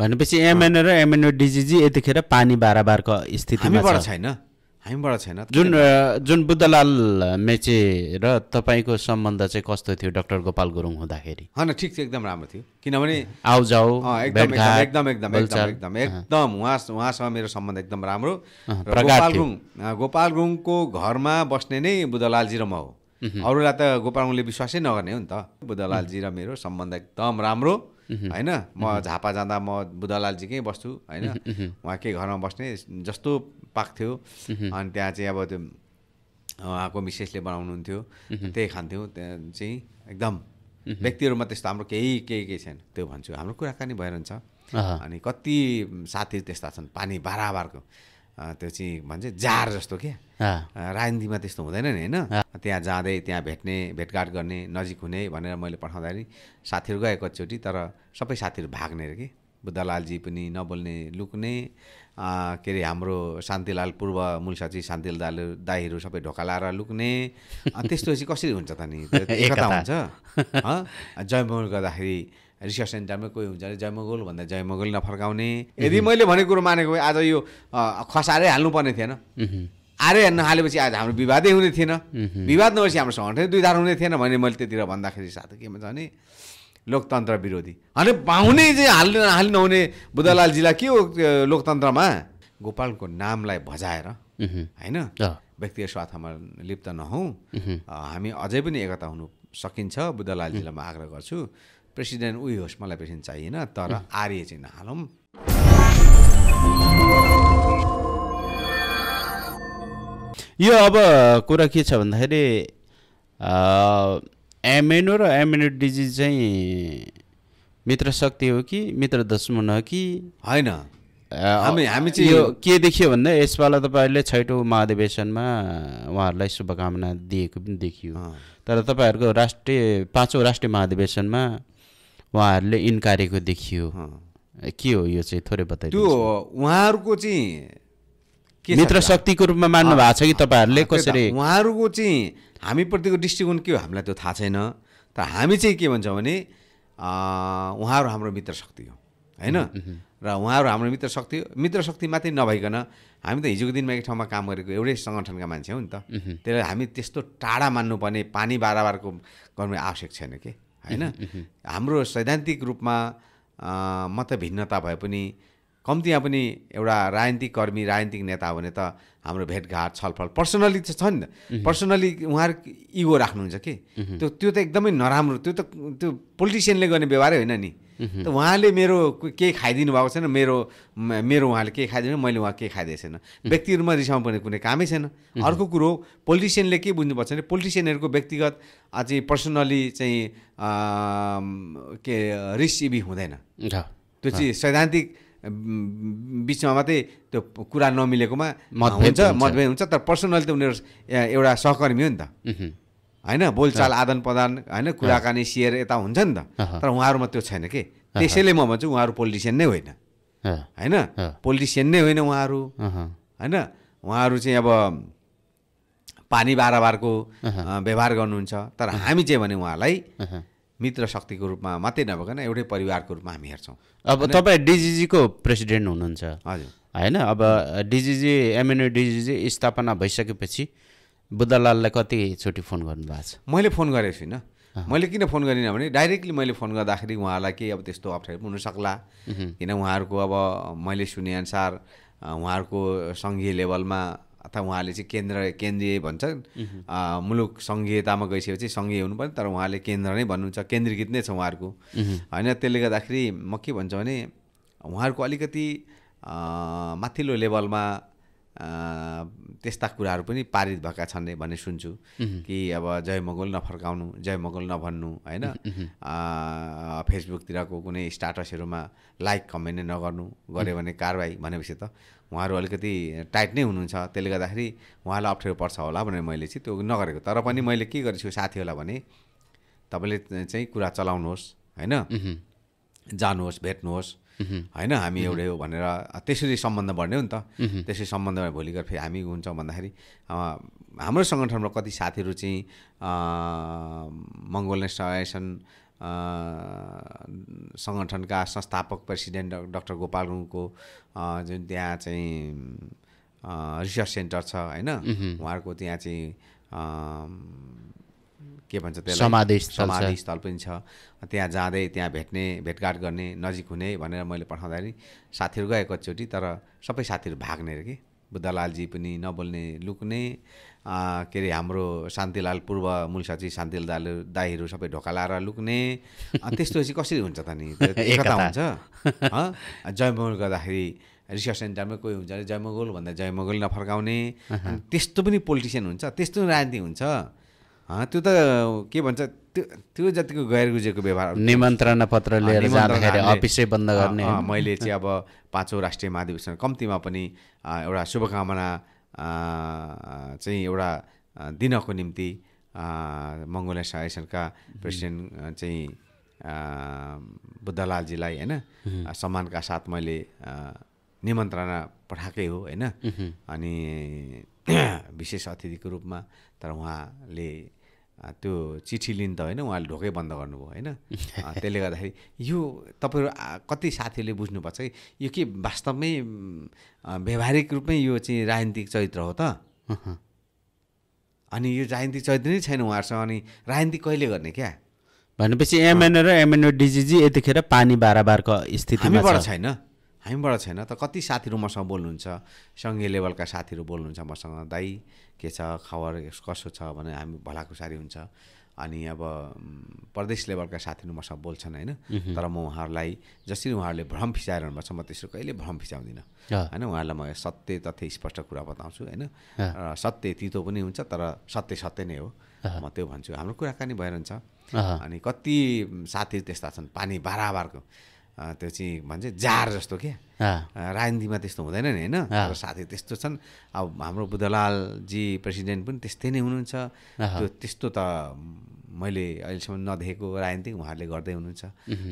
भनेपछि एमएनए र एमएनओ डिजिजी यतिखेर पानी बाराबारको स्थितिमा छैन हामीबाट छैन जुन जुन बुद्धलाल मेचे र तपाईँको सम्बन्ध चाहिँ कस्तो थियो डाक्टर गोपाल गुरुङ हुँदाखेरि होइन ठिक थियो एकदम राम्रो थियो किनभने आउजाउ एकदम एकदम एकदम एकदम एकदम उहाँ उहाँसँग मेरो सम्बन्ध एकदम राम्रो गोपाल गुरुङ गोपाल गुरुङको घरमा बस्ने नै बुद्धलालजी र म हो अरूलाई त गोपाल गुरुङले विश्वासै नगर्ने हो नि त बुद्धलालजी र मेरो सम्बन्ध एकदम राम्रो Mhm. होइन म mhm. झापा जाँदा म बुद्धलालजीकै बस्छु होइन mhm, उहाँकै घरमा बस्ने जस्तो पाक्थ्यो अनि त्यहाँ चाहिँ अब त्यो उहाँको मिसेसले बनाउनुहुन्थ्यो त्यही खान्थ्यौँ त्यहाँ चाहिँ एकदम व्यक्तिहरूमा त्यस्तो हाम्रो केही केही केही छैन त्यो भन्छु हाम्रो कुराकानी भइरहन्छ अनि कति साथीहरू त्यस्ता छन् पानी बाराबारको त्यो चाहिँ भन्छ जार जस्तो क्या राजनीतिमा त्यस्तो हुँदैन नि होइन त्यहाँ जाँदै त्यहाँ भेट्ने भेटघाट गर्ने नजिक हुने भनेर मैले पठाउँदाखेरि साथीहरू गएँ एकचोटि तर सबै साथीहरू भाग्ने अरे कि बुद्धलालजी पनि नबोल्ने लुक्ने के अरे हाम्रो शान्तिलाल पूर्व मूल सचिव शान्तिलाल दाल दाईहरू सबै ढोका लाएर लुक्ने त्यस्तो चाहिँ कसरी हुन्छ त नि एकता हुन्छ जयमोहन गर्दाखेरि रिसर्च सेन्टरमै कोही हुन्छ अरे जयमगोल भन्दा जयमगोल नफर्काउने यदि मैले भनेको कुरो मानेको भए आज यो खसारै हाल्नुपर्ने थिएन आरे हेर्न हालेपछि आज हाम्रो विवादै हुने थिएन विवाद नभएपछि हाम्रो सङ्गठन धार हुने थिएन भने मैले त्यतिर भन्दाखेरि साथ के भन्छ भने लोकतन्त्र विरोधी अनि पाहुनै चाहिँ हाल्ने नहाल्ने नहुने बुद्धलाल जिल्ला के हो लोकतन्त्रमा गोपालको नामलाई भजाएर होइन व्यक्तिगत स्वार्थमा लिप्त नहौँ हामी अझै पनि एकता हुनु सकिन्छ बुद्धलालजीलाई म आग्रह गर्छु प्रेसिडेन्ट उयो होस् मलाई प्रेसिडेन्ट चाहिएन तर आर्य चाहिँ नहालौँ यो अब कुरा के छ भन्दाखेरि एमएनओ र एमएनओ डिजिज चाहिँ मित्र शक्ति हो कि मित्र दुश्मन हो कि होइन हामी हामी चाहिँ यो के देखियो भन्दा यसपाल तपाईँहरूले छैटौँ महाधिवेशनमा उहाँहरूलाई शुभकामना दिएको पनि देखियो तर तपाईँहरूको राष्ट्रिय पाँचौँ राष्ट्रिय महाधिवेशनमा उहाँहरूले इन्कारेको देखियो के हो यो चाहिँ थोरै बताइ त्यो उहाँहरूको चाहिँ मित्र शक्तिको रूपमा मान्नु भएको छ कि तपाईँहरूले कसरी उहाँहरूको चाहिँ हामीप्रतिको दृष्टिकोण के हो हामीलाई त्यो थाहा छैन तर हामी चाहिँ के भन्छौँ भने उहाँहरू हाम्रो मित्र शक्ति हो होइन र उहाँहरू हाम्रो मित्र शक्ति हो मित्र शक्ति मात्रै नभइकन हामी त हिजोको दिनमा एक ठाउँमा काम गरेको एउटै सङ्गठनका मान्छे हो नि त त्यसलाई हामी त्यस्तो टाढा मान्नुपर्ने पानी बाराबारको गर्नु आवश्यक छैन कि होइन हाम्रो सैद्धान्तिक रूपमा मतभिन्नता भए पनि कम्तीमा पनि एउटा राजनीतिक कर्मी राजनीतिक नेता हो भने त हाम्रो भेटघाट छलफल पर्सनली त छ नि त पर्सनली उहाँहरू इगो राख्नुहुन्छ कि त्यो त्यो त एकदमै नराम्रो त्यो त त्यो पोलिटिसियनले गर्ने व्यवहारै होइन नि त उहाँले मेरो केही खाइदिनु भएको छैन मेरो मेरो उहाँले केही खाइदिनु मैले उहाँ केही खाइदिएको छैन व्यक्तिहरूमा रिसाउनु पर्ने कुनै कामै छैन अर्को कुरो पोलिटिसियनले के बुझ्नुपर्छ भने पोलिटिसियनहरूको व्यक्तिगत अझै पर्सनली चाहिँ के रिसिभी हुँदैन त्यो चाहिँ सैद्धान्तिक बिचमा मात्रै त्यो कुरा नमिलेकोमा हुन्छ मतभेद हुन्छ तर पर्सनली त उनीहरू एउटा सहकर्मी हो नि त होइन बोलचाल आदान प्रदान होइन कुराकानी सेयर यता हुन्छ नि त तर उहाँहरूमा त्यो छैन के त्यसैले म भन्छु उहाँहरू पोलिटिसियन नै होइन होइन पोलिटिसियन नै होइन उहाँहरू होइन उहाँहरू चाहिँ अब पानी बाह्र व्यवहार गर्नुहुन्छ तर हामी चाहिँ भने उहाँलाई मित्र शक्तिको रूपमा मात्रै नभइकन एउटै परिवारको रूपमा हामी हेर्छौँ अब तपाईँ डिजिजीको प्रेसिडेन्ट हुनुहुन्छ हजुर होइन अब डिजिजी एमएनए डिजिजी स्थापना भइसकेपछि बुद्धलाललाई कतिचोटि फोन गर्नुभएको छ मैले फोन गरेको छुइनँ मैले किन फोन गरिनँ भने डाइरेक्टली मैले फोन गर्दाखेरि उहाँहरूलाई केही अब त्यस्तो अप्ठ्यारो पनि हुनसक्ला किन उहाँहरूको अब मैले सुने अनुसार उहाँहरूको सङ्घीय लेभलमा अथवा उहाँले चाहिँ केन्द्र केन्द्रीय भन्छ मुलुक सङ्घीयतामा गइसकेपछि सङ्घीय हुनु पर्ने तर उहाँले केन्द्र नै भन्नुहुन्छ केन्द्रीकृत नै छ उहाँहरूको होइन त्यसले गर्दाखेरि म के भन्छु भने उहाँहरूको अलिकति माथिल्लो लेभलमा त्यस्ता कुराहरू पनि पारित भएका छन् भन्ने सुन्छु कि अब जय मगोल नफर्काउनु जय मगोल नभन्नु होइन फेसबुकतिरको कुनै स्टाटसहरूमा लाइक कमेन्ट नै नगर्नु गऱ्यो भने कारवाही भनेपछि त उहाँहरू अलिकति टाइट नै हुनुहुन्छ त्यसले गर्दाखेरि उहाँलाई अप्ठ्यारो पर्छ होला भनेर मैले चाहिँ त्यो नगरेको तर पनि मैले के गरेको छु साथीहरूलाई भने तपाईँले चाहिँ कुरा चलाउनुहोस् होइन जानुहोस् भेट्नुहोस् होइन हामी एउटै हो भनेर त्यसरी सम्बन्ध बढ्ने हो नि त त्यसरी सम्बन्ध भोलि गएर फेरि हामी हुन्छौँ भन्दाखेरि हाम्रो सङ्गठनमा कति साथीहरू चाहिँ मङ्गोल नेसनल सङ्गठनका संस्थापक प्रेसिडेन्ट डक्टर गोपाल गुङको जुन त्यहाँ चाहिँ रिसर्च सेन्टर छ होइन उहाँहरूको त्यहाँ चाहिँ के भन्छ त्यसलाई समाधि स्थल पनि छ त्यहाँ जाँदै त्यहाँ भेट्ने भेटघाट गर्ने नजिक हुने भनेर मैले पठाउँदाखेरि साथीहरू गएँ एकचोटि तर सबै साथीहरू भाग्ने अरे कि बुद्धलालजी पनि नबोल्ने लुक्ने के अरे हाम्रो शान्तिलाल पूर्व मूल सचिव शान्तिलाल दाल दाईहरू सबै ढोका लाएर लुक्ने त्यस्तो चाहिँ कसरी हुन्छ त नि एकता हुन्छ जयमगल गर्दाखेरि रिसर्च सेन्टरमै कोही हुन्छ अरे जयमगोल भन्दा जयमगोल नफर्काउने त्यस्तो पनि पोलिटिसियन हुन्छ त्यस्तो पनि राजनीति हुन्छ त्यो त के भन्छ त्यो त्यो जतिको गैर गुजेको व्यवहार निमन्त्रणा पत्र लिएर अफिसै बन्द गर्ने मैले चाहिँ अब पाँचौँ राष्ट्रिय महाधिवेशन कम्तीमा पनि एउटा शुभकामना चाहिँ एउटा दिनको निम्ति मङ्गोलिया साहिसनका प्रेसिडेन्ट चाहिँ बुद्धलालजीलाई होइन सम्मानका साथ मैले निमन्त्रणा पठाएकै हो होइन अनि विशेष अतिथिको रूपमा तर उहाँले त्यो चिठी लिन त होइन उहाँले ढोकै बन्द गर्नुभयो होइन त्यसले गर्दाखेरि यो तपाईँहरू कति साथीहरूले बुझ्नुपर्छ कि यो के वास्तवमै व्यावहारिक रूपमै यो चाहिँ राजनीतिक चरित्र हो त अनि यो राजनीतिक चरित्र नै छैन उहाँहरूसँग अनि राजनीति कहिले गर्ने क्या भनेपछि एमएनए र एमएनओ डिजिजी यतिखेर पानी बाराबारको स्थितिमा छैन हामीबाट छैन त कति साथीहरू मसँग बोल्नुहुन्छ सङ्घीय लेभलका साथीहरू बोल्नुहुन्छ मसँग दाइ के छ खबर कसो छ भने हामी भलाकुसारी हुन्छ अनि अब प्रदेश लेभलका साथीहरू मसँग बोल्छन् होइन तर म उहाँहरूलाई जसरी उहाँहरूले भ्रम भएको फिचाइरहनु छ म त्यसरी कहिले भ्रम फिचाउँदिनँ होइन उहाँहरूलाई म सत्य तथ्य स्पष्ट कुरा बताउँछु होइन र सत्य तितो पनि हुन्छ तर सत्य सत्य नै हो म त्यो भन्छु हाम्रो कुराकानी भइरहन्छ अनि कति साथीहरू त्यस्ता छन् पानी बाराबारको त्यो चाहिँ भन्छ जार जस्तो क्या राजनीतिमा त्यस्तो हुँदैन नि होइन साथी त्यस्तो छन् अब हाम्रो बुद्धलालजी प्रेसिडेन्ट पनि त्यस्तै नै हुनुहुन्छ त्यो त्यस्तो त मैले अहिलेसम्म नदेखेको राजनीति उहाँहरूले गर्दै हुनुहुन्छ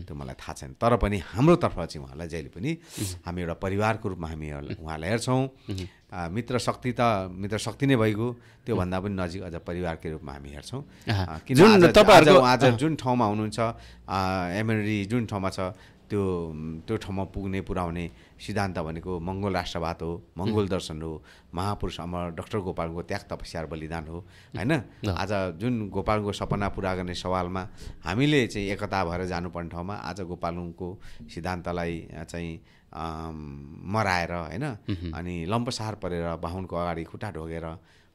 त्यो मलाई थाहा छैन तर पनि हाम्रो तर्फ चाहिँ उहाँलाई जहिले पनि हामी एउटा परिवारको रूपमा हामी उहाँलाई हेर्छौँ मित्र शक्ति त मित्र शक्ति नै भइगयो त्योभन्दा पनि नजिक अझ परिवारकै रूपमा हामी हेर्छौँ किन तपाईँहरू आज जुन ठाउँमा हुनुहुन्छ एमएनडी जुन ठाउँमा छ त्यो त्यो ठाउँमा पुग्ने पुर्याउने सिद्धान्त भनेको मङ्गोल राष्ट्रवाद हो मङ्गोल दर्शन हो महापुरुष अमर डक्टर गोपालको त्याग तपस्या बलिदान हो होइन आज जुन गोपालको सपना पुरा गर्ने सवालमा हामीले चाहिँ एकता भएर जानुपर्ने ठाउँमा आज गोपालुङको सिद्धान्तलाई चाहिँ मराएर होइन अनि लम्पसार परेर बाहुनको अगाडि खुट्टा ढोगेर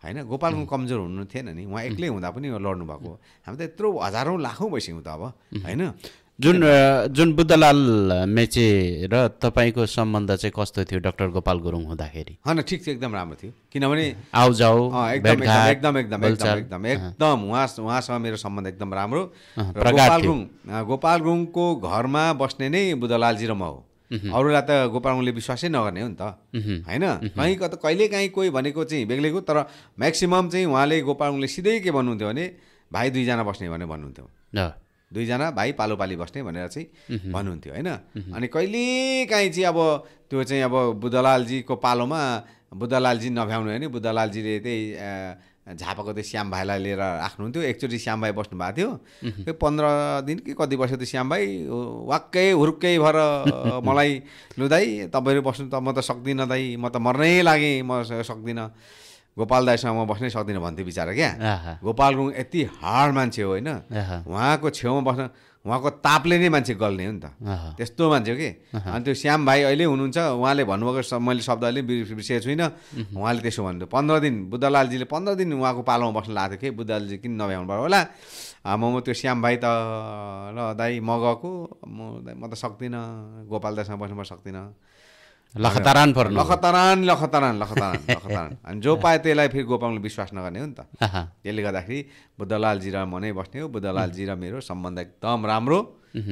होइन गोपालको कमजोर हुनु थिएन नि उहाँ एक्लै हुँदा पनि लड्नु भएको हामी त यत्रो हजारौँ लाखौँ भइसक्यौँ त अब होइन जुन जुन बुद्धलाल मेचे र तपाईँको सम्बन्ध चाहिँ कस्तो थियो डाक्टर गोपाल गुरुङ हुँदाखेरि होइन ठिक थियो एकदम राम्रो थियो किनभने आउ जाउ एकदम एकदम एकदम एकदम उहाँ उहाँसँग मेरो सम्बन्ध एकदम राम्रो गोपाल गुरुङ गोपाल गुरुङको घरमा बस्ने नै बुद्धलालजी र म हो अरूलाई त गोपाल गुरुङले विश्वासै नगर्ने हो नि त होइन कहीँ कता कहिले काहीँ कोही भनेको चाहिँ बेग्लैको तर म्याक्सिमम् चाहिँ उहाँले गोपाल गुरुङले सिधै के भन्नुहुन्थ्यो भने भाइ दुईजना बस्ने भने भन्नुहुन्थ्यो दुईजना भाइ पालो पाली बस्ने भनेर चाहिँ भन्नुहुन्थ्यो होइन अनि कहिले कहिलेकाहीँ चाहिँ अब त्यो चाहिँ अब बुद्धलालजीको पालोमा बुद्धलालजी नभ्याउनु होइन बुद्धलालजीले त्यही झापाको त्यो श्याम भाइलाई लिएर राख्नुहुन्थ्यो एकचोटि श्याम भाइ बस्नु भएको थियो त्यो पन्ध्र दिन कि कति वर्ष त्यो श्याम भाइ वाक्कै हुर्कै भएर मलाई लु दाई तपाईँहरू बस्नु त म त सक्दिनँ दाई म त मर्नै लागेँ म सक्दिनँ गोपाल दाईसँग म बस्नै सक्दिनँ भन्थेँ बिचरा क्या गोपाल गुरुङ यति हार्ड मान्छे हो होइन उहाँको छेउमा बस्न उहाँको तापले नै मान्छे गल्ने हो नि त त्यस्तो मान्छे हो कि अनि त्यो श्याम भाइ अहिले हुनुहुन्छ उहाँले भन्नुभएको मैले शब्द अहिले बिर्सेको छुइनँ उहाँले त्यसो भन्नुभयो पन्ध्र दिन बुद्धलालजीले पन्ध्र दिन उहाँको पालोमा बस्न लाएको थियो कि बुद्धलालजी किन नभ्याउनु पऱ्यो होला म त्यो श्याम भाइ त ल दाई म गएको म म त सक्दिनँ गोपाल बस्नु म सक्दिनँ लखतारान पर्नु लखतरान लखतरान लखतरान लखतरान अनि जो पायो त्यसलाई फेरि गोपाङले विश्वास नगर्ने हो नि त त्यसले गर्दाखेरि बुद्धलालजी र म नै बस्ने हो बुद्धलालजी र मेरो सम्बन्ध एकदम राम्रो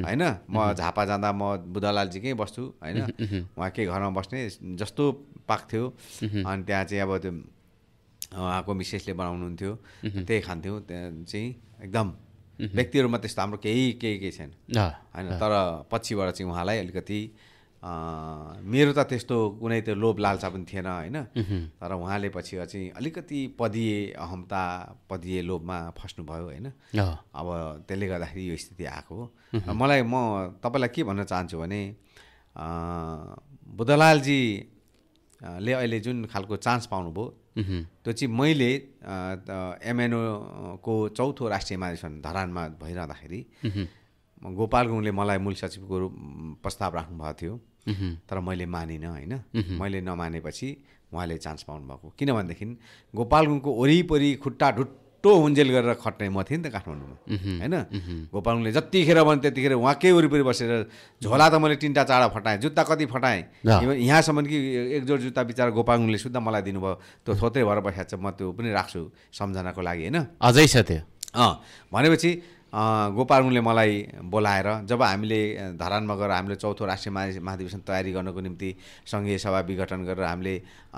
होइन म झापा जाँदा म बुद्धलालजीकै बस्छु होइन उहाँकै घरमा बस्ने जस्तो पाक्थ्यो अनि त्यहाँ चाहिँ अब त्यो उहाँको मिसेसले बनाउनुहुन्थ्यो त्यही खान्थ्यौँ त्यहाँ चाहिँ एकदम व्यक्तिहरूमा त्यस्तो हाम्रो केही केही केही छैन होइन तर पछिबाट चाहिँ उहाँलाई अलिकति मेरो त त्यस्तो कुनै त्यो लोभ लालसा पनि थिएन होइन तर उहाँले पछि चाहिँ अलिकति पदीय अहमता पदीय लोभमा फस्नुभयो होइन अब त्यसले गर्दाखेरि यो स्थिति आएको हो मलाई म तपाईँलाई के भन्न चाहन्छु भने बुद्धलालजी ले अहिले जुन खालको चान्स पाउनुभयो त्यो चाहिँ मैले एमएनओको चौथो राष्ट्रिय महाधिवेशन धरानमा भइरहँदाखेरि गोपाल गुङले मलाई मूल सचिवको रूप प्रस्ताव राख्नुभएको थियो तर मैले मानिनँ होइन मैले नमानेपछि उहाँले चान्स पाउनुभएको किनभनेदेखि गोपालगुङको वरिपरि खुट्टा ढुट्टो हुन्जेल गरेर खट्ने म थिएँ नि त काठमाडौँमा होइन गोपालगुङले जतिखेर भने त्यतिखेर उहाँकै वरिपरि बसेर झोला त मैले तिनवटा चाडा फटाएँ जुत्ता कति फटाएँ यहाँसम्म कि एकजोड जुत्ता बिचरा गोपालगुङले सुद्धा मलाई दिनुभयो त्यो थोत्रै भएर बसेको छ म त्यो पनि राख्छु सम्झनाको लागि होइन अझै छ त्यो अँ भनेपछि गोपालुङले मलाई बोलाएर जब हामीले धरानमा गएर हामीले चौथो राष्ट्रिय महा महाधिवेशन तयारी गर्नको निम्ति सङ्घीय सभा विघटन गरेर हामीले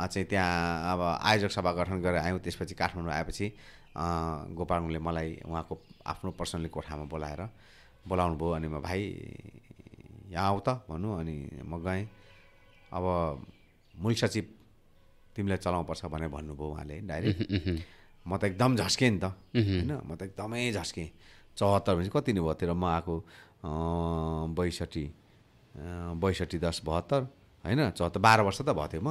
चाहिँ त्यहाँ अब आयोजक सभा गठन गरेर आयौँ त्यसपछि काठमाडौँ आएपछि गोपालुङले मलाई उहाँको आफ्नो पर्सनली कोठामा बोलाएर बोलाउनु भयो अनि म भाइ यहाँ आऊ त भन्नु अनि म गएँ अब मूल सचिव तिमीलाई चलाउनुपर्छ भनेर भन्नुभयो उहाँले डाइरेक्ट म त एकदम झस्केँ नि त होइन म त एकदमै झस्केँ चौहत्तर भनेपछि कति नै भयो तेरो म आएको बैसठी बैसठी दस बहत्तर होइन चौहत्तर बाह्र वर्ष त भएको थियो म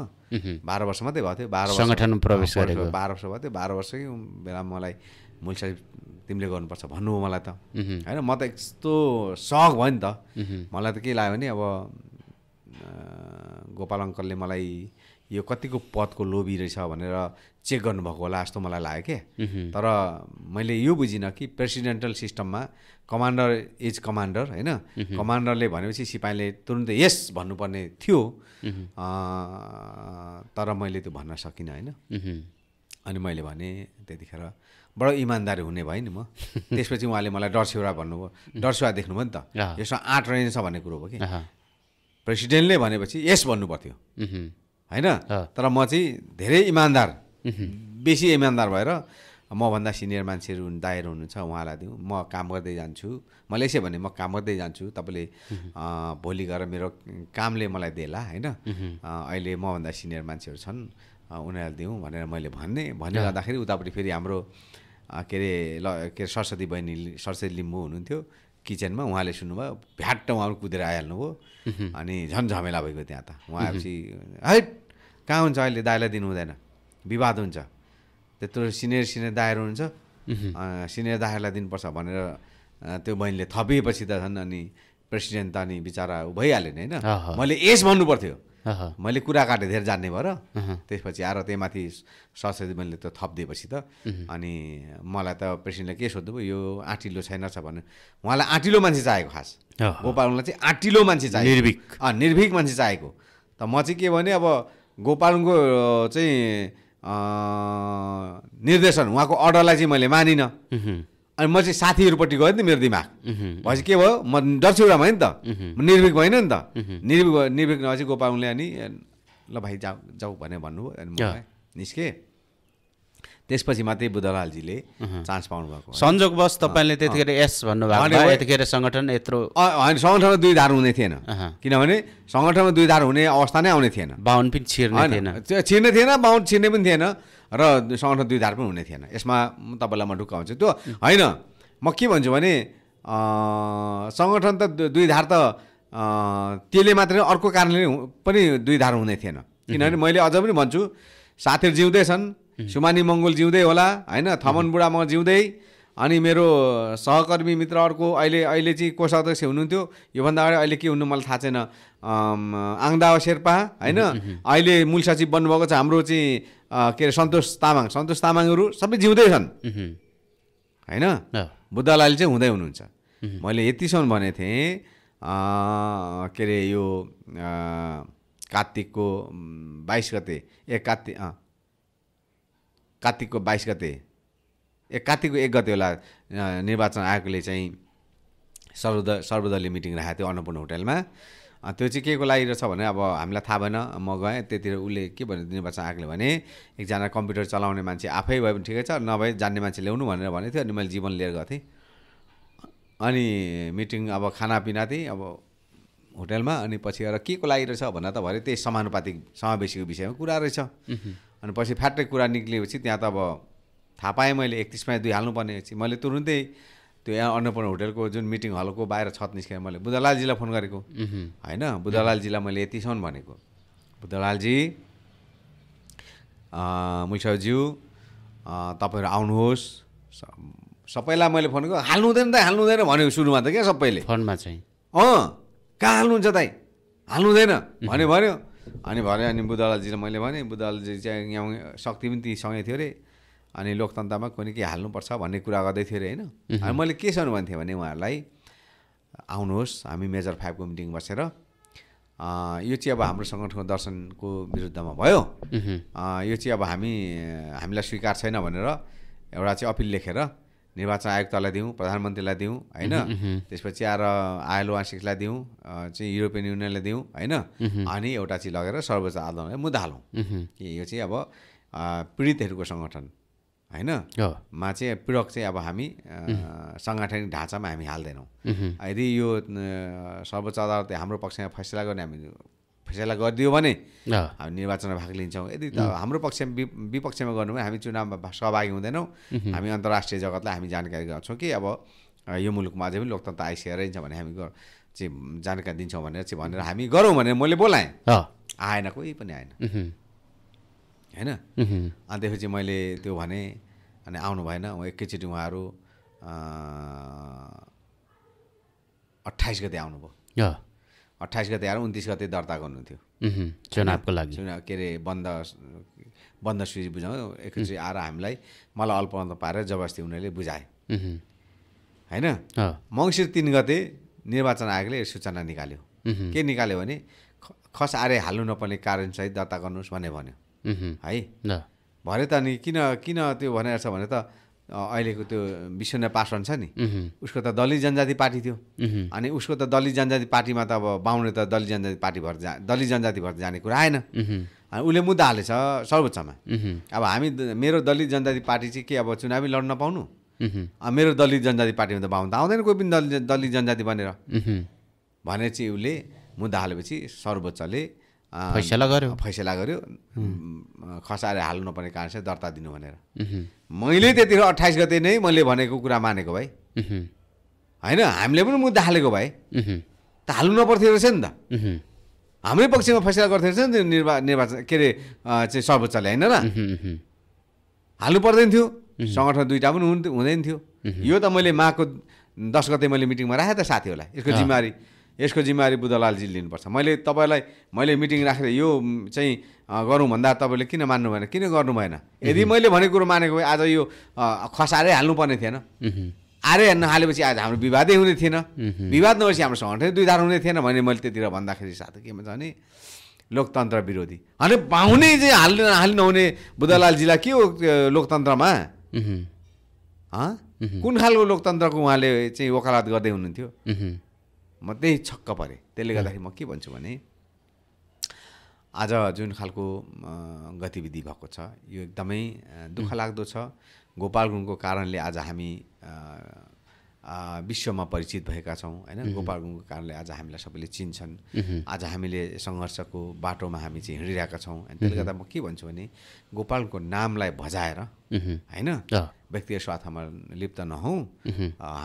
बाह्र वर्ष मात्रै भएको थियो बाह्र सङ्गठनमा प्रवेश गरेको बाह्र वर्ष भएको थियो बाह्र वर्षकै बेला मलाई मुल साहिब तिमीले गर्नुपर्छ भन्नु हो मलाई त होइन म त यस्तो सक भयो नि त मलाई त के लाग्यो भने अब गोपाल अङ्कलले मलाई यो कतिको पदको लोभी रहेछ भनेर चेक गर्नुभएको होला जस्तो मलाई लाग्यो क्या तर मैले यो बुझिनँ कि प्रेसिडेन्टल सिस्टममा कमान्डर इज कमान्डर होइन कमान्डरले भनेपछि सिपाहीले तुरुन्तै यस भन्नुपर्ने थियो तर मैले त्यो भन्न सकिनँ होइन अनि मैले भने त्यतिखेर बडो इमान्दारी हुने भयो नि म त्यसपछि उहाँले मलाई डरसेवा भन्नुभयो डरसेवा देख्नुभयो नि त यसमा आँट रहेछ भन्ने कुरो हो कि प्रेसिडेन्टले भनेपछि यस भन्नु पर्थ्यो होइन तर म चाहिँ धेरै इमान्दार बेसी इमान्दार भएर मभन्दा सिनियर मान्छेहरू दायर हुनुहुन्छ उहाँलाई दिउँ म काम गर्दै जान्छु मैले यसै भने म काम गर्दै जान्छु तपाईँले भोलि गएर मेरो कामले मलाई देला होइन अहिले मभन्दा सिनियर मान्छेहरू छन् उनीहरूलाई दिउँ भनेर मैले भन्ने भन्ने गर्दाखेरि उतापट्टि फेरि हाम्रो के अरे ल के अरे सरस्वती बहिनी सरस्वती लिम्बू हुनुहुन्थ्यो किचनमा उहाँले सुन्नुभयो भ्याट्ट उहाँहरू कुदेर आइहाल्नुभयो अनि झन् झमेला भइगयो त्यहाँ त उहाँ आएपछि है कहाँ हुन्छ अहिले दाइलाई दिनु हुँदैन विवाद हुन्छ त्यत्रो सिनियर सिनियर दायर हुन्छ सिनियर दायरलाई दिनुपर्छ भनेर त्यो बहिनीले थपिएपछि त झन् अनि प्रेसिडेन्ट त अनि बिचरा ऊ भइहाल्यो नि होइन मैले यस भन्नु पर्थ्यो मैले कुरा काटेँ धेरै जान्ने भएर त्यसपछि आएर त्यही माथि सरस्वती मैले त थपिदिएपछि त अनि मलाई त प्रेसिडेन्टलाई के सोध्नु यो आँटिलो छैन छ भने उहाँलाई आँटिलो मान्छे चाहेको खास गोपालुङलाई चाहिँ आँटिलो मान्छे चाहिएको निर्भिक निर्भिक मान्छे चाहेको त म चाहिँ के भने अब गोपालको चाहिँ निर्देशन उहाँको अर्डरलाई चाहिँ मैले मानिनँ अनि म चाहिँ साथीहरूपट्टि गयो नि त मेरो दिमाग भएपछि के भयो म डरसिउरा भयो नि त म निर्भिक भएन नि त निर्भिक भयो निर्भिक नभएपछि गोपालले अनि ल भाइ जाऊ जाऊ भनेर भन्नुभयो अनि म निस्केँ त्यसपछि मात्रै बुद्धलालजीले चान्स पाउनुभएको संजोगवश तपाईँले त्यतिखेर यस भन्नुभएको यतिखेर सङ्गठन यत्रो होइन सङ्गठनमा दुई धार हुने थिएन किनभने सङ्गठनमा दुई धार हुने अवस्था नै आउने थिएन बाहुन पनि छिर्ने थिएन छिर्ने थिएन बाहुन छिर्ने पनि थिएन र सङ्गठन दुई धार पनि हुने थिएन यसमा तपाईँलाई म ढुक्काउँछु त्यो होइन म के भन्छु भने सङ्गठन त दुई धार त त्यसले मात्रै अर्को कारणले पनि दुई धार हुने थिएन किनभने मैले अझ पनि भन्छु साथीहरू जिउँदैछन् सुमानी मङ्गोल जिउँदै होला होइन थमन बुढा म जिउँदै अनि मेरो सहकर्मी मित्र अर्को अहिले अहिले चाहिँ कोषाध्यक्ष हुनुहुन्थ्यो योभन्दा अगाडि अहिले के हुनु मलाई थाहा छैन आङदावा शेर्पा होइन अहिले मूल सचिव बन्नुभएको छ हाम्रो चाहिँ के अरे सन्तोष तामाङ सन्तोष तामाङहरू सबै जिउँदै छन् होइन बुद्धलाल चाहिँ हुँदै हुनुहुन्छ मैले यतिसम्म भनेको थिएँ के अरे यो कार्तिकको बाइस गते ए कार्तिक कार्तिकको बाइस गते एक कार्तिकको एक गते होला निर्वाचन आयोगले चाहिँ सर्वद सर्वदलीय मिटिङ राखेको थियो अन्नपूर्ण होटेलमा त्यो चाहिँ के को लागि रहेछ भने अब हामीलाई थाहा भएन म गएँ त्यतिर उसले के भन्यो निर्वाचन आयोगले भने एकजना कम्प्युटर चलाउने मान्छे आफै भयो भने ठिकै छ नभए जान्ने मान्छे ल्याउनु भनेर भनेको थियो अनि मैले जीवन लिएर गएको थिएँ अनि मिटिङ अब खानापिना थिएँ अब होटेलमा अनि पछि गएर के को लागि रहेछ भन्दा त भरे त्यही समानुपातिक समावेशीको विषयमा कुरा रहेछ अनि पछि फ्याट्टै कुरा निक्लिएपछि त्यहाँ त अब थाहा पाएँ मैले एकतिस माइल दुई हाल्नुपर्ने एकछिन मैले तुरुन्तै त्यो यहाँ अन्नपूर्ण होटेलको जुन मिटिङ हलको बाहिर छत निस्केर मैले बुद्धलालजीलाई फोन गरेको होइन बुद्धलालजीलाई मैले यतिसम्म भनेको बुद्धलालजी मुसाज्यू तपाईँहरू आउनुहोस् सबैलाई मैले फोन गरेको हाल्नु हुँदैन त हाल्नु हुँदैन भनेको सुरुमा त क्या सबैले फोनमा चाहिँ अँ कहाँ हाल्नुहुन्छ दाइ हाल्नु हुँदैन भन्यो भन्यो अनि भन्यो अनि बुद्धलालजीलाई मैले भनेँ बुद्धलालजी चाहिँ यहाँ शक्ति पनि सँगै थियो अरे अनि लोकतन्त्रमा कुनै के हाल्नुपर्छ भन्ने कुरा गर्दै थियो अरे होइन अनि मैले के सानो भन्थेँ भने उहाँहरूलाई आउनुहोस् हामी मेजर फाइभको मिटिङ बसेर यो चाहिँ अब हाम्रो सङ्गठनको दर्शनको विरुद्धमा भयो यो चाहिँ अब हामी हामीलाई स्वीकार छैन भनेर एउटा चाहिँ अपिल लेखेर निर्वाचन आयुक्तलाई दिउँ प्रधानमन्त्रीलाई दिउँ होइन त्यसपछि आएर आइएलओ आशिषलाई दिउँ चाहिँ युरोपियन युनियनलाई दिउँ होइन अनि एउटा चाहिँ लगेर सर्वोच्च अदालतलाई मुद्दा हालौँ यो चाहिँ अब पीडितहरूको सङ्गठन होइन मा चाहिँ पीडक चाहिँ अब हामी साङ्गठनिक ढाँचामा हामी हाल्दैनौँ यदि यो सर्वोच्च अदालतले हाम्रो पक्षमा फैसला गर्ने हामी फैसला गरिदियो भने हामी निर्वाचनमा भाग लिन्छौँ यदि हाम्रो पक्षमा विपक्षमा गर्नु भने हामी चुनावमा सहभागी हुँदैनौँ हामी अन्तर्राष्ट्रिय जगतलाई हामी जानकारी गर्छौँ कि अब यो मुलुकमा अझै पनि लोकतन्त्र आइसकेर छ भने हामी चाहिँ जानकारी दिन्छौँ भनेर चाहिँ भनेर हामी गरौँ भनेर मैले बोलाएँ आएन कोही पनि आएन होइन अनि त्यसपछि मैले त्यो भने अनि आउनु भएन एकैचोटि उहाँहरू अट्ठाइस गते आउनुभयो अट्ठाइस गते आएर उन्तिस गते दर्ता गर्नुहुन्थ्यो चुनावको लागि चुनाव के अरे बन्द बन्द सूची बुझाउँ एकैचोटि आएर हामीलाई मलाई अल्पमत पारेर जबरजस्ती उनीहरूले बुझाए होइन मङ्सिर तिन गते निर्वाचन आयोगले सूचना निकाल्यो के निकाल्यो भने खस आरे हाल्नु नपर्ने कारणसहित दर्ता गर्नुहोस् भन्ने भन्यो है भरे त अनि किन किन त्यो भनेर छ भने त अहिलेको त्यो विश्वनाथ पासवान छ नि उसको त दलित जनजाति पार्टी थियो अनि उसको त दलित जनजाति पार्टीमा त अब बाहुने त दलित जनजाति पार्टी भएर जा दलित जनजाति भएर जाने कुरा आएन अनि उसले मुद्दा हालेछ सर्वोच्चमा अब हामी मेरो दलित जनजाति पार्टी चाहिँ के अब चुनावी लड्न पाउनु मेरो दलित जनजाति पार्टीमा त बाहुन त आउँदैन कोही पनि दलित दलित जनजाति बनेर भनेर चाहिँ उसले मुद्दा हालेपछि सर्वोच्चले फैसला गर्यो फैसला गर्यो खसाएर हाल्नु नपर्ने कारण चाहिँ दर्ता दिनु भनेर मैले त्यतिखेर अट्ठाइस गते नै मैले भनेको कुरा मानेको भाइ होइन हामीले पनि मुद्दा हालेको भाइ त हाल्नु नपर्थ्यो रहेछ नि त हाम्रै पक्षमा फैसला गर्थ्यो रहेछ नि निर्वा निर्वाचन के अरे चाहिँ सर्वोच्चले होइन र हाल्नु पर्दैन थियो सङ्गठन दुइटा पनि हुँदैन थियो यो त मैले माघको दस गते मैले मिटिङमा राखेँ त साथीहरूलाई यसको जिम्मेवारी यसको जिम्मेवारी बुद्धलालजी लिनुपर्छ मैले तपाईँलाई मैले मिटिङ राखेर यो चाहिँ गरौँ भन्दा तपाईँले किन मान्नु भएन किन गर्नु भएन यदि मैले भनेको कुरो मानेको भए आज यो खसारै हाल्नुपर्ने थिएन आरे हाल्न हालेपछि आज हाम्रो विवादै हुने थिएन विवाद नभएपछि हाम्रो दुई दुईधार हुने थिएन भने मैले त्यतिर भन्दाखेरि साथ के भन्छ भने लोकतन्त्र विरोधी अनि पाउने चाहिँ हाल्ने हाल्ने नहुने बुद्धलालजीलाई के हो लोकतन्त्रमा कुन खालको लोकतन्त्रको उहाँले चाहिँ वकालत गर्दै हुनुहुन्थ्यो म त्यही छक्क परेँ त्यसले गर्दाखेरि म के भन्छु भने आज जुन खालको गतिविधि भएको छ यो एकदमै दुःख लाग्दो छ गोपाल गुणको कारणले आज हामी विश्वमा परिचित भएका छौँ होइन गोपाल गुणको कारणले आज हामीलाई सबैले चिन्छन् आज हामीले सङ्घर्षको बाटोमा हामी चाहिँ हिँडिरहेका छौँ अनि त्यसले गर्दा म के भन्छु भने गोपालको नामलाई भजाएर होइन व्यक्तिगत स्वार्थमा लिप्त नहौँ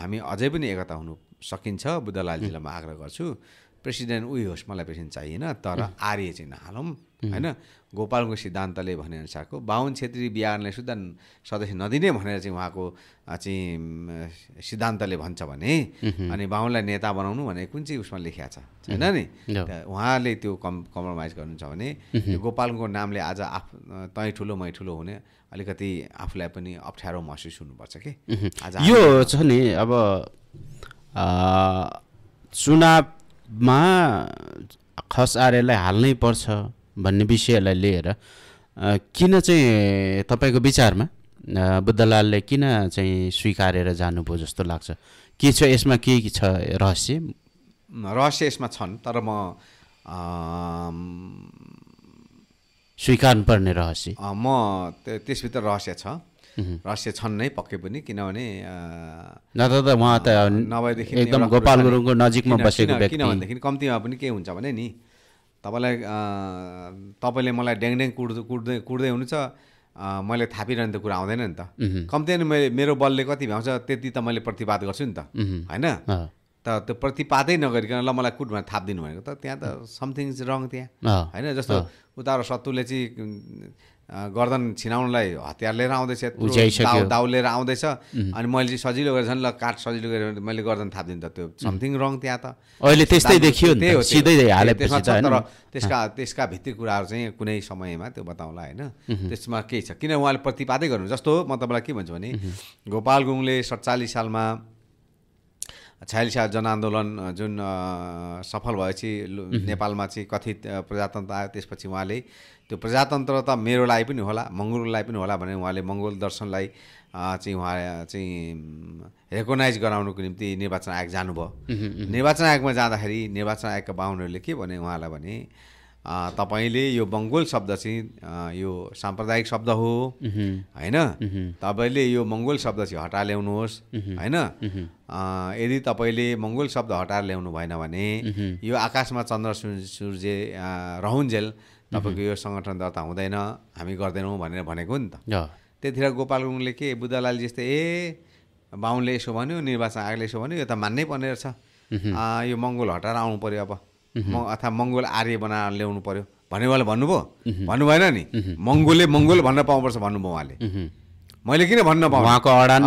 हामी अझै पनि एकता हुनु सकिन्छ बुद्धलालजीलाई म आग्रह गर्छु प्रेसिडेन्ट उही होस् मलाई प्रेसिडेन्ट चाहिएन तर आर्य चाहिँ नहालौँ होइन गोपालको सिद्धान्तले भनेअनुसारको बाहुन छेत्री बिहारलाई सुधा सदस्य नदिने भनेर चाहिँ उहाँको चाहिँ सिद्धान्तले भन्छ भने अनि बाहुनलाई नेता बनाउनु भने कुन चाहिँ उसमा लेखिया छ होइन नि उहाँले त्यो कम कम्प्रोमाइज गर्नुहुन्छ भने गोपालको नामले आज आफ तै ठुलो मै ठुलो हुने अलिकति आफूलाई पनि अप्ठ्यारो महसुस हुनुपर्छ कि आज यो छ नि अब चुनावमा खस आर्यलाई हाल्नै पर्छ भन्ने विषयलाई लिएर किन चाहिँ तपाईँको विचारमा बुद्धलालले किन चाहिँ स्वीकारेर जानुभयो जस्तो लाग्छ के छ यसमा के छ रहस्य रहस्य यसमा छन् तर म स्वीकार्नुपर्ने रहस्य म त्यसभित्र रहस्य छ रहस्य छन् नै पक्कै पनि किनभने नत्र उहाँ त नभएदेखि एकदम गोपाल गुरुङको नजिकमा बसेको किनभनेदेखि कम्तीमा पनि के हुन्छ भने नि तपाईँलाई तपाईँले मलाई ड्याङड्याङ कुट् कुट्दै कुट्दै हुनुहुन्छ मैले थापिरहने त कुरा आउँदैन नि त कम्ती नै मैले मेरो बलले कति भ्याउँछ त्यति त मैले प्रतिवाद गर्छु नि त होइन त त्यो प्रतिपादै नगरिकन ल मलाई कुट भनेर थापिदिनु भनेको त त्यहाँ त समथिङ इज रङ त्यहाँ होइन जस्तो उताबाट सत्तुले चाहिँ गर्दन छिनाउनलाई हतियार लिएर आउँदैछ दाउ लिएर आउँदैछ अनि मैले चाहिँ सजिलो गरेर नि ल काठ सजिलो गरेर मैले गर्दन थापिदिनु त त्यो समथिङ रङ त्यहाँ त अहिले त्यस्तै देखियो सिधै तर त्यसका त्यसका भित्री कुराहरू चाहिँ कुनै समयमा त्यो बताउँला होइन त्यसमा केही छ किन उहाँले प्रतिपादै गर्नु जस्तो म तपाईँलाई के भन्छु भने गोपाल गुङले सत्तालिस सालमा छयालिस जनआन्दोलन जुन सफल भएपछि नेपालमा चाहिँ कथित प्रजातन्त्र आयो त्यसपछि उहाँले त्यो प्रजातन्त्र त मेरो लागि पनि होला मङ्गोललाई पनि होला भने उहाँले मङ्गोल दर्शनलाई चाहिँ उहाँ चाहिँ रेकगनाइज गराउनुको निम्ति निर्वाचन आयोग जानुभयो निर्वाचन आयोगमा जाँदाखेरि निर्वाचन आयोगका बाहुनहरूले के भने उहाँलाई भने तपाईँले यो मङ्गोल शब्द चाहिँ यो साम्प्रदायिक शब्द हो होइन तपाईँले यो मङ्गोल शब्द चाहिँ हटाएर ल्याउनुहोस् होइन यदि तपाईँले मङ्गोल शब्द हटाएर ल्याउनु भएन भने यो आकाशमा चन्द्र सूर्य रहन्जेल तपाईँको यो सङ्गठन दर्ता हुँदैन हामी गर्दैनौँ भनेर भनेको नि त त्यतिखेर गोपाल गुङले के बुद्धलाल जस्तै ए बाहुनले यसो भन्यो निर्वाचन आयोगले यसो भन्यो यो त मान्नै पर्ने रहेछ यो मङ्गोल हटाएर आउनु पऱ्यो अब म अथवा मङ्गोल आर्य बनाएर ल्याउनु पर्यो भन्ने उहाँले भन्नुभयो भन्नु भएन नि मङ्गोलले मङ्गोल भन्न पाउनुपर्छ भन्नुभयो उहाँले मैले किन भन्न पाउँ अडान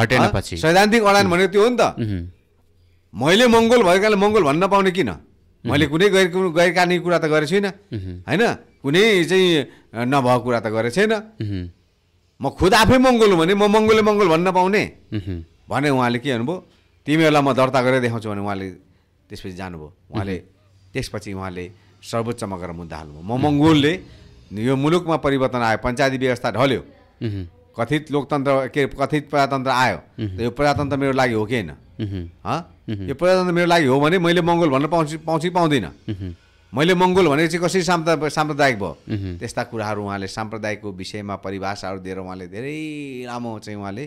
हटेनपछि सैद्धान्तिक अडान भनेको त्यो हो नि त मैले मङ्गोल भएको कारणले मङ्गोल भन्न पाउने किन मैले कुनै गैर गैर कुरा त गरेको छुइनँ होइन कुनै चाहिँ नभएको कुरा त गरेको छैन म खुद आफै मङ्गोल भने म मङ्गोलले मङ्गोल भन्न पाउने भने उहाँले के भन्नुभयो तिमीहरूलाई म दर्ता गरेर देखाउँछु भने उहाँले त्यसपछि जानुभयो उहाँले त्यसपछि उहाँले सर्वोच्चमा गएर मुद्दा हाल्नुभयो म मङ्गोलले यो मुलुकमा परिवर्तन आयो पञ्चायती व्यवस्था ढल्यो कथित लोकतन्त्र के कथित प्रजातन्त्र आयो यो प्रजातन्त्र मेरो लागि हो कि होइन यो प्रजातन्त्र मेरो लागि हो भने मैले मङ्गोल भन्न पाउँछु पाउँछु कि पाउँदिनँ मैले मङ्गोल भनेपछि कसरी साम्प्र साम्प्रदायिक भयो त्यस्ता कुराहरू उहाँले साम्प्रदायिकको विषयमा परिभाषाहरू दिएर उहाँले धेरै लामो चाहिँ उहाँले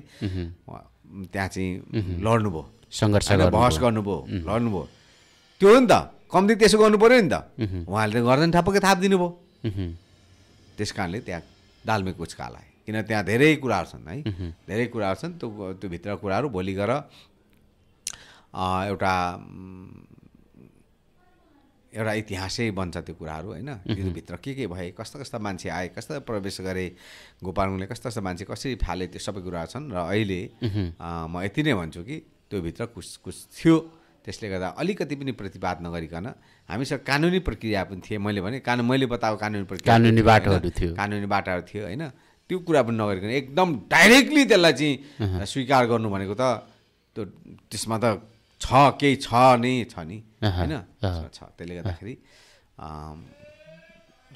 त्यहाँ चाहिँ लड्नुभयो सङ्घर्ष बहस गर्नुभयो लड्नुभयो त्यो हो नि त कम्ती त्यसो गर्नु पऱ्यो नि त उहाँले त गर्दैन ठप्पकै थाप दिनुभयो त्यस कारणले त्यहाँ दालमे कुचका लाए किन त्यहाँ धेरै कुराहरू छन् है धेरै कुराहरू छन् त्यो त्यो भित्र कुराहरू भोलि गएर एउटा एउटा इतिहासै बन्छ त्यो कुराहरू होइन भित्र के के भए कस्ता कस्ता मान्छे आए कस्ता प्रवेश गरे गोपालले कस्ता कस्ता मान्छे कसरी फाले त्यो सबै कुराहरू छन् र अहिले म यति नै भन्छु कि त्योभित्र कुछ कुछ थियो त्यसले गर्दा अलिकति पनि प्रतिवाद नगरिकन हामीसँग कानुनी प्रक्रिया पनि थिए मैले भने कानुन मैले बताएको कानुनी प्रक्रिया कानुनी बाटोहरू थियो कानुनी बाटाहरू थियो होइन त्यो कुरा पनि नगरिकन एकदम डाइरेक्टली त्यसलाई चाहिँ स्वीकार गर्नु भनेको त त्यो त्यसमा त छ केही छ नै छ नि होइन छ त्यसले गर्दाखेरि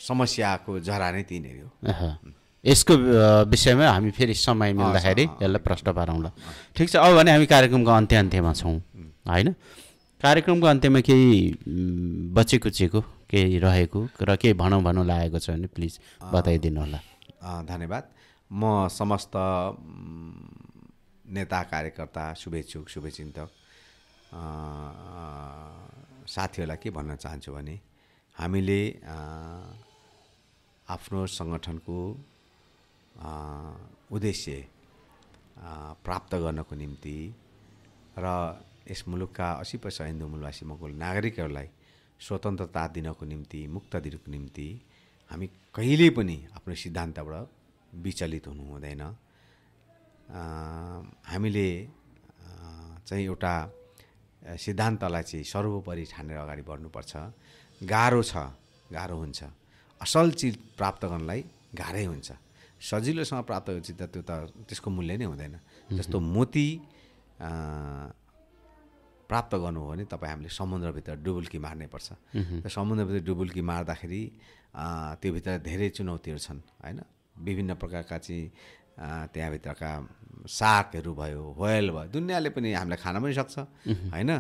समस्याको जरा नै तिनीहरू हो यसको विषयमा हामी फेरि समय मिल्दाखेरि यसलाई प्रश्न पारौँला ठिक छ अब भने हामी कार्यक्रमको अन्त्य अन्त्यमा छौँ होइन कार्यक्रमको अन्त्यमा केही बचेको चेको केही रहेको र केही भनौँ भनौँ लागेको छ भने प्लिज बताइदिनु होला धन्यवाद म समस्त नेता कार्यकर्ता शुभेच्छुक शुभचिन्तक साथीहरूलाई के भन्न चाहन्छु भने हामीले आफ्नो सङ्गठनको उद्देश्य प्राप्त गर्नको निम्ति र यस मुलुकका असी पैसा हिन्दू मूलवासी मगोल नागरिकहरूलाई स्वतन्त्रता दिनको निम्ति मुक्त दिनको निम्ति हामी कहिल्यै पनि आफ्नो सिद्धान्तबाट विचलित हुनु हुँदैन हामीले चाहिँ एउटा सिद्धान्तलाई चाहिँ सर्वोपरि ठानेर अगाडि बढ्नुपर्छ गाह्रो छ गाह्रो हुन्छ असल चिज प्राप्त गर्नलाई गाह्रै हुन्छ सजिलोसँग प्राप्त चिज त त्यो त त्यसको मूल्य नै हुँदैन जस्तो मोती प्राप्त गर्नु हो भने तपाईँ हामीले समुद्रभित्र डुबुल्की पर्छ र समुद्रभित्र डुबुल्की मार्दाखेरि भित्र धेरै चुनौतीहरू छन् होइन विभिन्न प्रकारका चाहिँ त्यहाँभित्रका सागहरू भयो होयल भयो दुनियाँले पनि हामीलाई खान पनि सक्छ होइन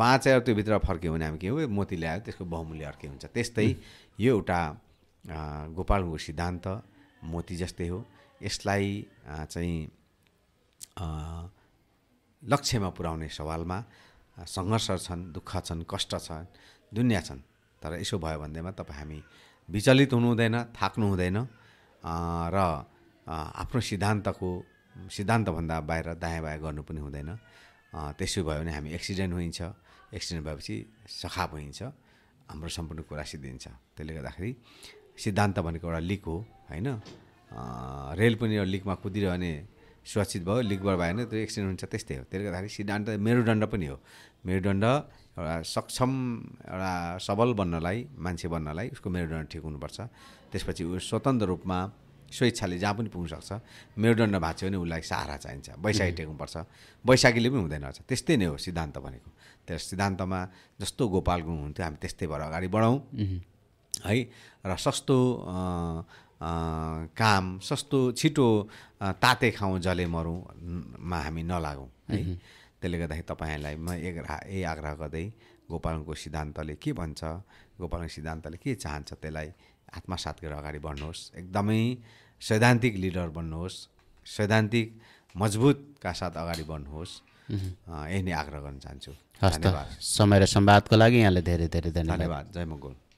बाँचेर भित्र फर्क्यो भने हामी के हो मोती ल्यायो त्यसको बहुमूल्य अर्कै हुन्छ त्यस्तै यो एउटा गोपालको सिद्धान्त मोती जस्तै हो यसलाई चाहिँ लक्ष्यमा पुर्याउने सवालमा सङ्घर्ष छन् दुःख छन् कष्ट छन् दुनियाँ छन् तर यसो भयो भन्दैमा तपाईँ हामी विचलित हुनु हुँदैन थाक्नु हुँदैन र आफ्नो सिद्धान्तको सिद्धान्तभन्दा बाहिर दायाँ बायाँ गर्नु पनि हुँदैन त्यसो भयो भने हामी एक्सिडेन्ट हुन्छ एक्सिडेन्ट भएपछि सखाप हुन्छ हाम्रो सम्पूर्ण कुरा सिद्धिन्छ त्यसले गर्दाखेरि सिद्धान्त भनेको एउटा लिक हो होइन रेल पनि एउटा लिकमा कुदिरहने सुरक्षित भयो लिकबाट भएन त्यो एक्सिडेन्ट हुन्छ त्यस्तै हो त्यसले गर्दाखेरि सिद्धान्त मेरुदण्ड पनि हो मेरुदण्ड एउटा सक्षम एउटा सबल बन्नलाई मान्छे बन्नलाई उसको मेरुदण्ड ठिक हुनुपर्छ त्यसपछि ऊ स्वतन्त्र रूपमा स्वेच्छाले जहाँ पनि पुग्न सक्छ मेरुदण्ड भाँच्यो भने उसलाई सहारा चाहिन्छ वैशाखी टेक्नुपर्छ वैशाखीले पनि हुँदैन रहेछ त्यस्तै नै हो सिद्धान्त भनेको त्यस सिद्धान्तमा जस्तो गोपाल गुरुङ हुन्थ्यो हामी त्यस्तै भएर अगाडि बढौँ है र सस्तो काम सस्तो छिटो ताते खाउँ जले मरौँमा हामी नलागौँ है त्यसले गर्दाखेरि तपाईँहरूलाई म यही आग्रह गर्दै गोपालको सिद्धान्तले के भन्छ गोपालको सिद्धान्तले के चाहन्छ त्यसलाई आत्मसात गरेर अगाडि बढ्नुहोस् एकदमै सैद्धान्तिक लिडर बन्नुहोस् सैद्धान्तिक मजबुतका साथ अगाडि बढ्नुहोस् यही नै आग्रह गर्न चाहन्छु धन्यवाद समय र संवादको लागि यहाँले धेरै धेरै धन्यवाद जय मङ्गल